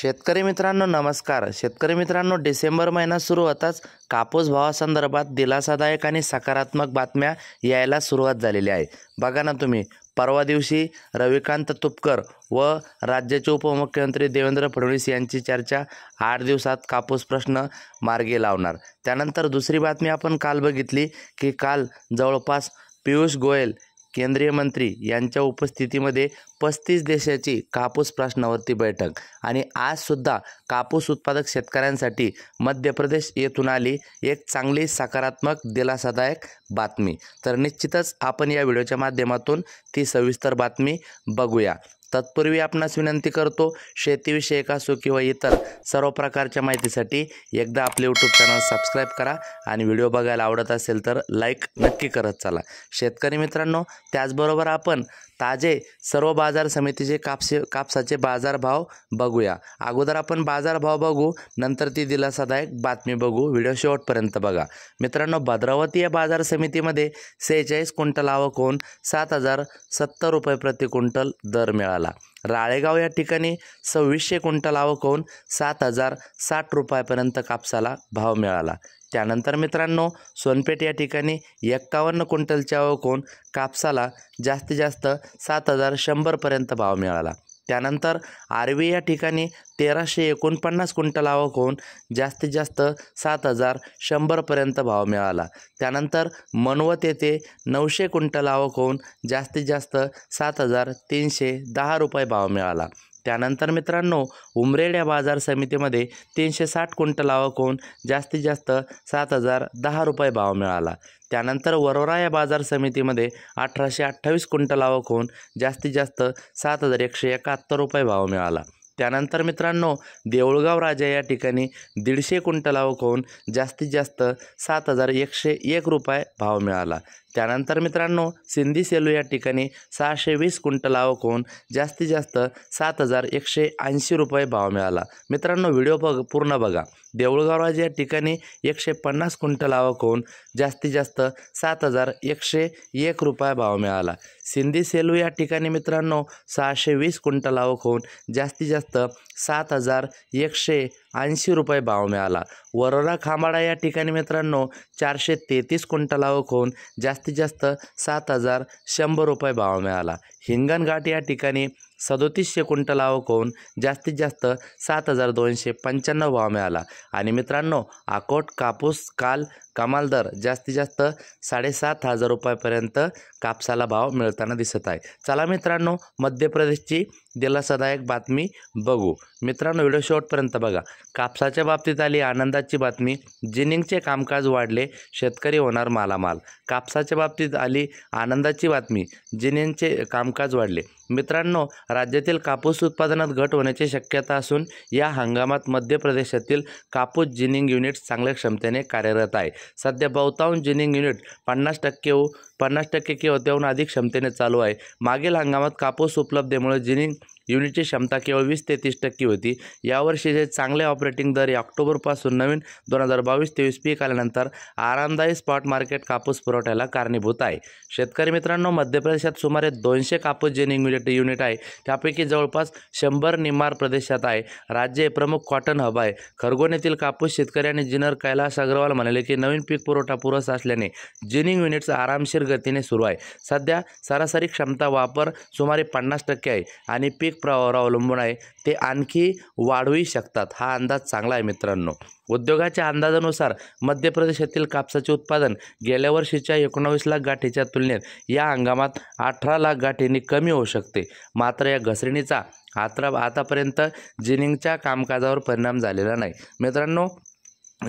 शेतकरी मित्रांनो नमस्कार शेतकरी मित्रांनो डिसेंबर महिना सुरू होताच कापूस भावासंदर्भात दिलासादायक आणि सकारात्मक बातम्या यायला सुरुवात झालेली आहे बघा ना तुम्ही परवा दिवशी रविकांत तुपकर व राज्याचे उपमुख्यमंत्री देवेंद्र फडणवीस यांची चर्चा आठ दिवसात कापूस प्रश्न मार्गी लावणार त्यानंतर दुसरी बातमी आपण काल बघितली की काल जवळपास पियुष गोयल केंद्रीय मंत्री यांच्या उपस्थितीमध्ये पस्तीस देशाची कापूस प्रश्नावरती बैठक आणि आजसुद्धा कापूस उत्पादक शेतकऱ्यांसाठी मध्य प्रदेश येथून आली एक चांगली सकारात्मक दिलासादायक बातमी तर निश्चितच आपण या व्हिडिओच्या माध्यमातून ती सविस्तर बातमी बघूया तत्पूर्वी आपणास विनंती करतो शेतीविषयक असो किंवा इतर सर्व प्रकारच्या माहितीसाठी एकदा आपले यूट्यूब चॅनल सबस्क्राईब करा आणि व्हिडिओ बघायला आवडत असेल तर लाईक नक्की करत चला शेतकरी मित्रांनो त्याचबरोबर आपण ताजे सर्व बाजार समितीचे कापसे कापसाचे बाजारभाव बघूया अगोदर आपण बाजारभाव बघू नंतर ती दिलासादायक बातमी बघू व्हिडिओ शेवटपर्यंत बघा मित्रांनो भद्रावती या बाजार समितीमध्ये सेहेचाळीस क्विंटल आवक होऊन सात हजार सत्तर रुपये प्रति क्विंटल दर मिळाला राळेगाव या ठिकाणी सव्वीसशे क्विंटल आवक होऊन सात हजार साठ रुपयापर्यंत कापसाला भाव मिळाला त्यानंतर मित्रांनो सोनपेठ या ठिकाणी एक्कावन्न क्विंटलच्या आवक कापसाला जास्तीत जास्त सात हजार शंभरपर्यंत भाव मिळाला त्यानंतर आर्वी या ठिकाणी तेराशे एकोणपन्नास क्विंटल आवक होऊन जास्तीत जास्त सात हजार शंभरपर्यंत भाव मिळाला त्यानंतर मनवत येथे नऊशे क्विंटल आवक होऊन जास्तीत जास्त सात हजार तीनशे दहा रुपये भाव मिळाला त्यानंतर मित्रांनो उमरेड्या या बाजार समितीमध्ये तीनशे साठ क्विंटल होऊन जास्तीत जास्त सात हजार दहा रुपये भाव मिळाला त्यानंतर वरोरा या बाजार समितीमध्ये अठराशे अठ्ठावीस क्विंटल होऊन जास्तीत जास्त सात हजार एकशे एकाहत्तर रुपये भाव मिळाला त्यानंतर मित्रांनो देऊळगाव राजा या ठिकाणी दीडशे क्विंटल आवक होऊन जास्तीत जास्त सात हजार एकशे एक रुपये भाव मिळाला त्यानंतर मित्रांनो सिंधी सेलू या ठिकाणी सहाशे वीस क्विंटल आवक होऊन जास्तीत जास्त सात हजार एकशे ऐंशी रुपये भाव मिळाला मित्रांनो व्हिडिओ बघ पूर्ण बघा देऊळगावराज या ठिकाणी एकशे पन्नास क्विंटल आवक होऊन जास्तीत जास्त सात हजार एकशे एक रुपये भाव मिळाला सिंधी सेलू या ठिकाणी मित्रांनो सहाशे वीस क्विंटल आवक होऊन जास्तीत जास्त सात हजार एकशे ऐंशी रुपये भाव मिळाला वरोरा खांबाडा या ठिकाणी मित्रांनो चारशे तेहतीस क्विंटल आवक होऊन जास्तीत जास्त सात हजार शंभर रुपये भाव मिळाला हिंगणघाट या ठिकाणी सदोतीसशे क्विंटल आवक होऊन जास्तीत जास्त सात हजार दोनशे पंच्याण्णव भाव मिळाला आणि मित्रांनो आकोट कापूस काल कमाल दर जास्तीत जास्त साडेसात हजार रुपयापर्यंत कापसाला भाव मिळताना दिसत आहे चला मित्रांनो मध्य प्रदेशची दिलासादायक बातमी बघू मित्रांनो व्हिडिओ शेवटपर्यंत बघा कापसाच्या बाबतीत आली आनंदाची बातमी जिनिंगचे कामकाज वाढले शेतकरी होणार मालामाल कापसाच्या बाबतीत आली आनंदाची बातमी जिनिंगचे कामकाज वाढले मित्रांनो राज्यातील कापूस उत्पादनात घट होण्याची शक्यता असून या हंगामात मध्य प्रदेशातील कापूस जिनिंग युनिट्स चांगल्या क्षमतेने कार्यरत आहे सध्या बहुतांश जिनिंग युनिट पन्नास टक्के पन्नास टक्के किंवा त्याहून अधिक क्षमतेने चालू आहे मागील हंगामात कापूस उपलब्धेमुळे जिनिंग युनिटची क्षमता केवळ वीस ते तीस टक्के होती यावर्षीचे चांगले ऑपरेटिंग दर ऑक्टोबरपासून नवीन दोन हजार बावीस तेवीस पीक आल्यानंतर आरामदायी स्पॉट मार्केट कापूस पुरवठ्याला कारणीभूत आहे शेतकरी मित्रांनो मध्य प्रदेशात सुमारे दोनशे कापूस जेनिंग युनिट युनिट आहे त्यापैकी जवळपास शंभर निमार प्रदेशात आहे राज्य प्रमुख कॉटन हब आहे खरगोन येथील कापूस शेतकरी आणि जिनर कैलास अग्रवाल म्हणाले की नवीन पीक पुरवठा पुरस असल्याने जिनिंग युनिट्स आरामशीर गतीने सुरू आहे सध्या सरासरी क्षमता वापर सुमारे पन्नास टक्के आहे आणि पीक प्रवाहावर अवलंबून आहे ते आणखी वाढवू शकतात हा अंदाज चांगला आहे मित्रांनो उद्योगाच्या अंदाजानुसार मध्य प्रदेशातील कापसाचे उत्पादन गेल्या वर्षीच्या एकोणावीस लाख गाठीच्या तुलनेत या हंगामात अठरा लाख गाठींनी कमी होऊ शकते मात्र या घसरणीचा आत्रा आतापर्यंत जिनिंगच्या कामकाजावर परिणाम झालेला नाही मित्रांनो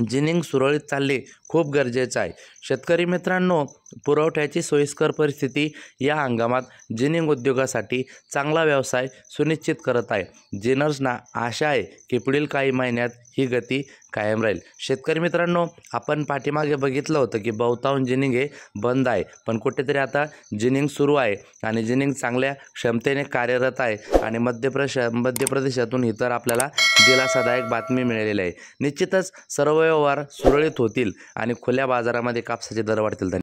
जिनिंग सुरळीत चालणे खूप गरजेचं आहे शेतकरी मित्रांनो पुरवठ्याची सोयीस्कर परिस्थिती या हंगामात जिनिंग उद्योगासाठी चांगला व्यवसाय सुनिश्चित करत आहे जिनर्सना आशा आहे की पुढील काही महिन्यात ही गती कायम राहील शेतकरी मित्रांनो आपण पाठीमागे बघितलं होतं की बहुतांश जिनिंग हे बंद आहे पण कुठेतरी आता जिनिंग सुरू आहे आणि जिनिंग चांगल्या क्षमतेने कार्यरत आहे आणि मध्य प्रश मध्य प्रदेशातून इतर आपल्याला दिलासादायक बातमी मिळालेली आहे निश्चितच सर्व व्यवहार सुरळीत होतील आणि खुल्या बाजारामध्ये कापसाचे दर वाढतील